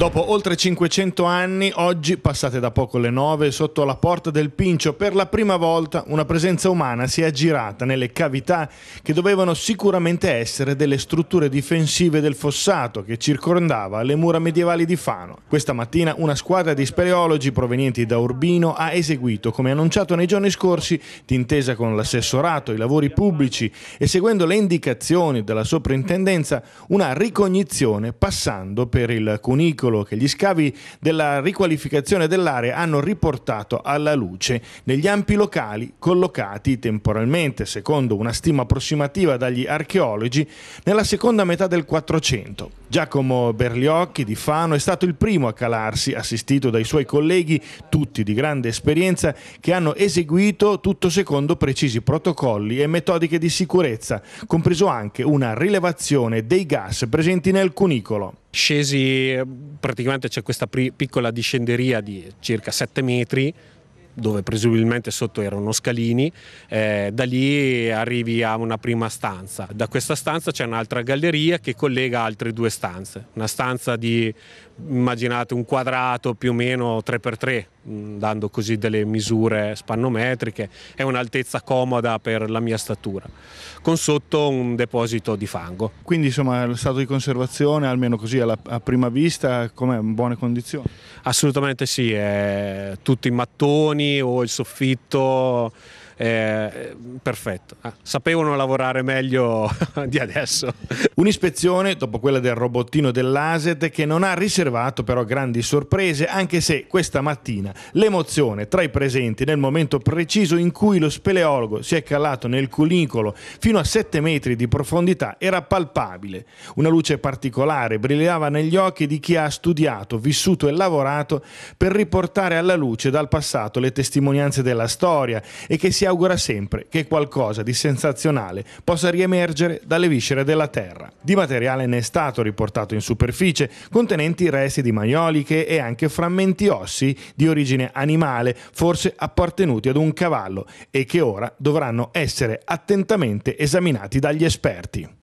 Dopo oltre 500 anni, oggi, passate da poco le nove, sotto la porta del Pincio, per la prima volta una presenza umana si è aggirata nelle cavità che dovevano sicuramente essere delle strutture difensive del fossato che circondava le mura medievali di Fano. Questa mattina una squadra di speleologi provenienti da Urbino ha eseguito, come annunciato nei giorni scorsi, d'intesa con l'assessorato, i lavori pubblici e seguendo le indicazioni della soprintendenza, una ricognizione passando per il cunicolo pericolo che gli scavi della riqualificazione dell'area hanno riportato alla luce negli ampi locali collocati temporalmente, secondo una stima approssimativa dagli archeologi, nella seconda metà del 400. Giacomo Berliocchi di Fano è stato il primo a calarsi, assistito dai suoi colleghi, tutti di grande esperienza, che hanno eseguito tutto secondo precisi protocolli e metodiche di sicurezza, compreso anche una rilevazione dei gas presenti nel cunicolo. Scesi, eh, praticamente c'è questa piccola discenderia di circa 7 metri dove presumibilmente sotto erano scalini, eh, da lì arrivi a una prima stanza. Da questa stanza c'è un'altra galleria che collega altre due stanze, una stanza di immaginate un quadrato più o meno 3x3, mm, dando così delle misure spannometriche, è un'altezza comoda per la mia statura, con sotto un deposito di fango. Quindi insomma lo stato di conservazione, almeno così alla, a prima vista, com'è in buone condizioni? Assolutamente sì, è tutto in mattoni, o il soffitto eh, eh, perfetto. Ah, sapevano lavorare meglio di adesso. Un'ispezione dopo quella del robottino dell'ASET che non ha riservato però grandi sorprese, anche se questa mattina l'emozione tra i presenti nel momento preciso in cui lo speleologo si è calato nel cunicolo fino a 7 metri di profondità era palpabile. Una luce particolare brillava negli occhi di chi ha studiato, vissuto e lavorato per riportare alla luce dal passato le testimonianze della storia e che si è augura sempre che qualcosa di sensazionale possa riemergere dalle viscere della terra. Di materiale ne è stato riportato in superficie, contenenti resti di maioliche e anche frammenti ossi di origine animale, forse appartenuti ad un cavallo, e che ora dovranno essere attentamente esaminati dagli esperti.